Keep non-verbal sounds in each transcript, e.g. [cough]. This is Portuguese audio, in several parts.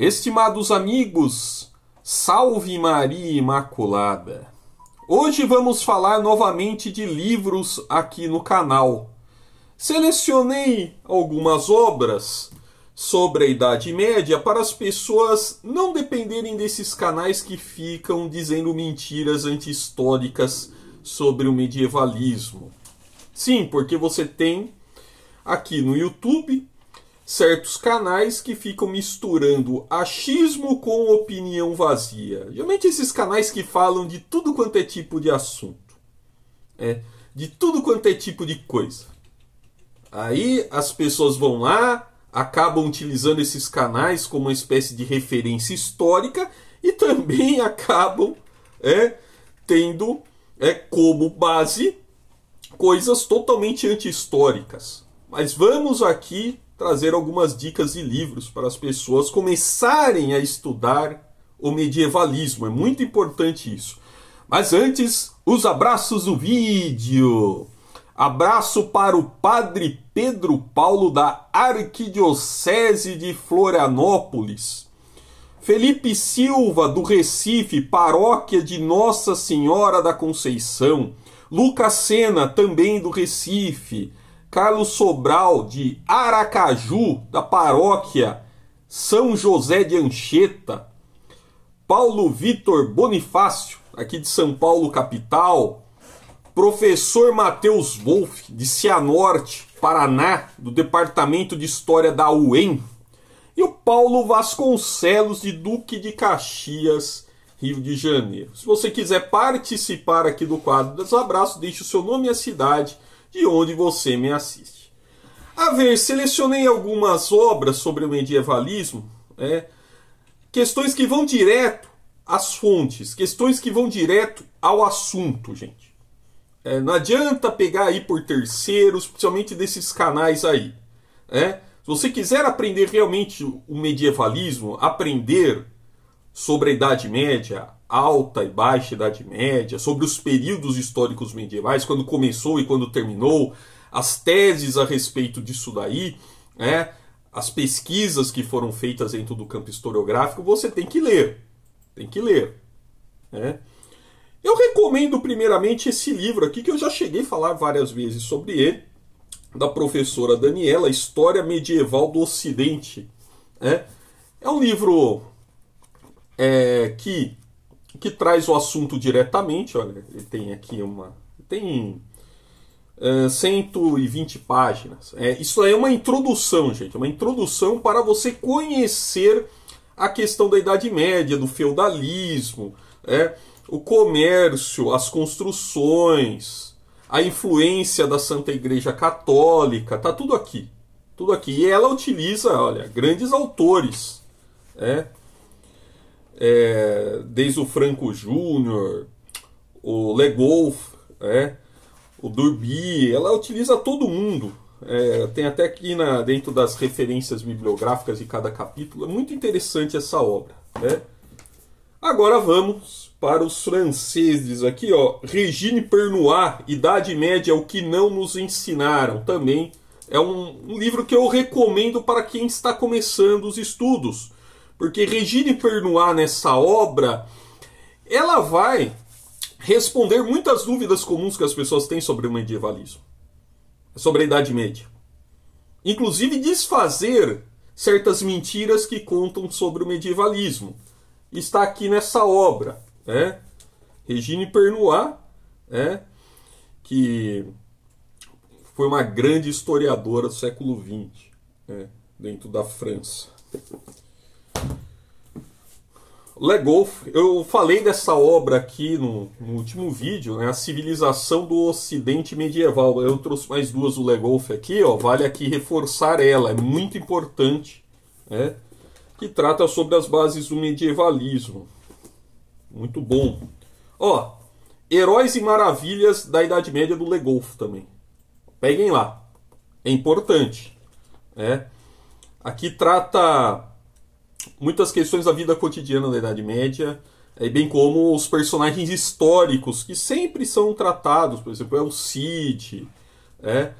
Estimados amigos, salve Maria Imaculada! Hoje vamos falar novamente de livros aqui no canal. Selecionei algumas obras sobre a Idade Média para as pessoas não dependerem desses canais que ficam dizendo mentiras antihistóricas sobre o medievalismo. Sim, porque você tem aqui no YouTube certos canais que ficam misturando achismo com opinião vazia. Geralmente esses canais que falam de tudo quanto é tipo de assunto, é, de tudo quanto é tipo de coisa. Aí as pessoas vão lá, acabam utilizando esses canais como uma espécie de referência histórica e também [laughs] acabam é, tendo é, como base coisas totalmente antihistóricas. Mas vamos aqui trazer algumas dicas e livros para as pessoas começarem a estudar o medievalismo. É muito importante isso. Mas antes, os abraços do vídeo. Abraço para o Padre Pedro Paulo da Arquidiocese de Florianópolis. Felipe Silva do Recife, paróquia de Nossa Senhora da Conceição. Lucas Sena, também do Recife. Carlos Sobral, de Aracaju, da paróquia São José de Anchieta, Paulo Vitor Bonifácio, aqui de São Paulo, capital, professor Matheus Wolff, de Cianorte, Paraná, do Departamento de História da UEM, e o Paulo Vasconcelos, de Duque de Caxias, Rio de Janeiro. Se você quiser participar aqui do quadro dos abraços, deixe o seu nome e a cidade de onde você me assiste. A ver, selecionei algumas obras sobre o medievalismo, né? questões que vão direto às fontes, questões que vão direto ao assunto, gente. É, não adianta pegar aí por terceiros, principalmente desses canais aí. Né? Se você quiser aprender realmente o medievalismo, aprender sobre a Idade Média, alta e baixa Idade Média, sobre os períodos históricos medievais, quando começou e quando terminou, as teses a respeito disso daí, né, as pesquisas que foram feitas dentro do campo historiográfico, você tem que ler. Tem que ler. Né? Eu recomendo primeiramente esse livro aqui, que eu já cheguei a falar várias vezes sobre ele, da professora Daniela, História Medieval do Ocidente. Né? É um livro é, que que traz o assunto diretamente. Olha, ele tem aqui uma. Tem uh, é, 120 páginas. É, isso é uma introdução, gente. Uma introdução para você conhecer a questão da Idade Média, do feudalismo, é, o comércio, as construções, a influência da Santa Igreja Católica. Tá tudo aqui. Tudo aqui. E ela utiliza, olha, grandes autores. É, é, desde o Franco Júnior, o Legolf, é, o Durbi, ela utiliza todo mundo. É, tem até aqui na, dentro das referências bibliográficas de cada capítulo. É muito interessante essa obra. Né? Agora vamos para os franceses aqui, ó. Regine Pernois, Idade Média, é o que não nos ensinaram, também é um, um livro que eu recomendo para quem está começando os estudos. Porque Regine Pernoir, nessa obra, ela vai responder muitas dúvidas comuns que as pessoas têm sobre o medievalismo, sobre a Idade Média. Inclusive desfazer certas mentiras que contam sobre o medievalismo. Está aqui nessa obra, né? Regine Pernoir, né? que foi uma grande historiadora do século XX, né? dentro da França. Le eu falei dessa obra aqui no, no último vídeo, né? A Civilização do Ocidente Medieval. Eu trouxe mais duas do Le aqui, ó. Vale aqui reforçar ela, é muito importante, né? Que trata sobre as bases do medievalismo. Muito bom. Ó, Heróis e Maravilhas da Idade Média do Le também. Peguem lá. É importante, né? Aqui trata muitas questões da vida cotidiana da Idade Média, é, bem como os personagens históricos que sempre são tratados, por exemplo, é o Cid. É?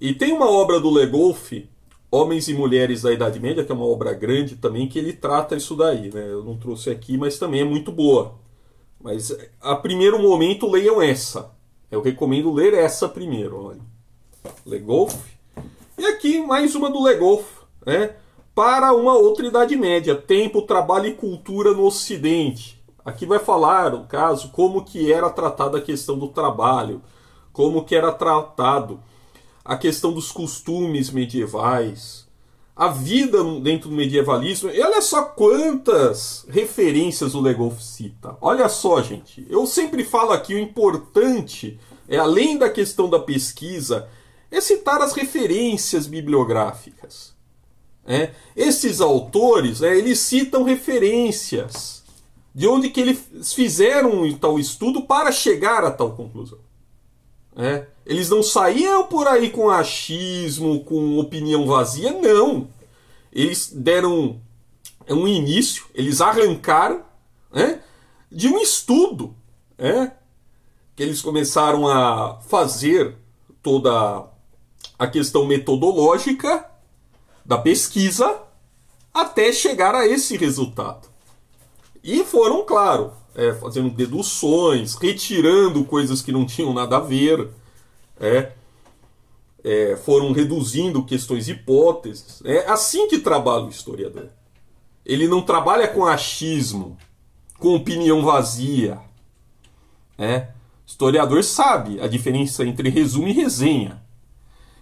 E tem uma obra do Legolf, Homens e Mulheres da Idade Média, que é uma obra grande também, que ele trata isso daí. Né? Eu não trouxe aqui, mas também é muito boa. Mas é, a primeiro momento leiam essa. Eu recomendo ler essa primeiro. Legolf. E aqui mais uma do Legolf. Né? para uma outra Idade Média, tempo, trabalho e cultura no Ocidente. Aqui vai falar, no caso, como que era tratada a questão do trabalho, como que era tratado a questão dos costumes medievais, a vida dentro do medievalismo. E olha só quantas referências o Legolf cita. Olha só, gente. Eu sempre falo aqui o importante é além da questão da pesquisa é citar as referências bibliográficas. É, esses autores, é, eles citam referências de onde que eles fizeram um tal estudo para chegar a tal conclusão. É, eles não saíram por aí com achismo, com opinião vazia, não. Eles deram um início, eles arrancaram de um estudo que eles começaram a fazer toda a questão metodológica da pesquisa até chegar a esse resultado. E foram, claro, é, fazendo deduções, retirando coisas que não tinham nada a ver, é, é, foram reduzindo questões hipóteses. É assim que trabalha o historiador. Ele não trabalha com achismo, com opinião vazia. É. O historiador sabe a diferença entre resumo e resenha.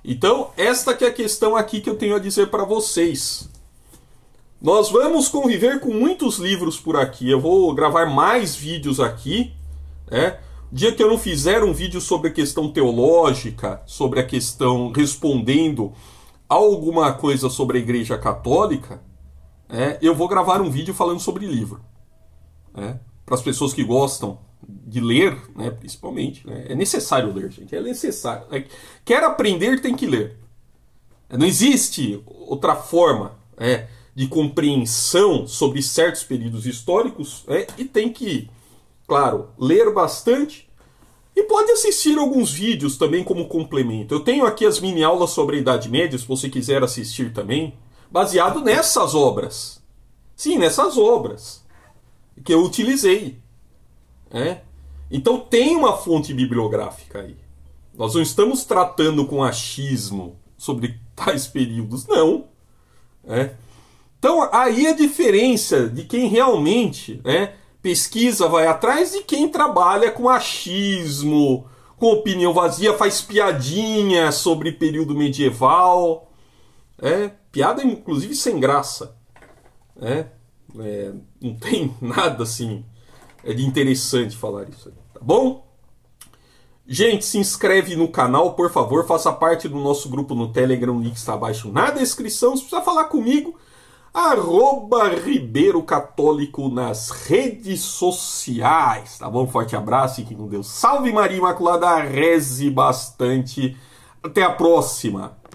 Então, esta que é a questão aqui que eu tenho a dizer para vocês. Nós vamos conviver com muitos livros por aqui. Eu vou gravar mais vídeos aqui, né? Dia que eu não fizer um vídeo sobre a questão teológica, sobre a questão respondendo alguma coisa sobre a Igreja Católica, é, eu vou gravar um vídeo falando sobre livro. É, né? para as pessoas que gostam de ler, né, principalmente. Né? É necessário ler, gente. É necessário. É, quer aprender, tem que ler. Não existe outra forma é, de compreensão sobre certos períodos históricos é, e tem que, claro, ler bastante e pode assistir alguns vídeos também como complemento. Eu tenho aqui as mini aulas sobre a Idade Média, se você quiser assistir também, baseado nessas obras. Sim, nessas obras que eu utilizei. É? Então tem uma fonte bibliográfica aí. Nós não estamos tratando com achismo sobre tais períodos, não. É? Então aí é a diferença de quem realmente né, pesquisa vai atrás e quem trabalha com achismo, com opinião vazia, faz piadinha sobre período medieval. É, piada inclusive sem graça. É, é, não tem [laughs] nada assim é de interessante falar isso aí, tá bom? Gente, se inscreve no canal, por favor, faça parte do nosso grupo no Telegram, o link está abaixo na descrição. Se precisar falar comigo, arroba Ribeiro Católico nas redes sociais, tá bom? Forte abraço e que com Deus salve Maria Imaculada, reze bastante. Até a próxima!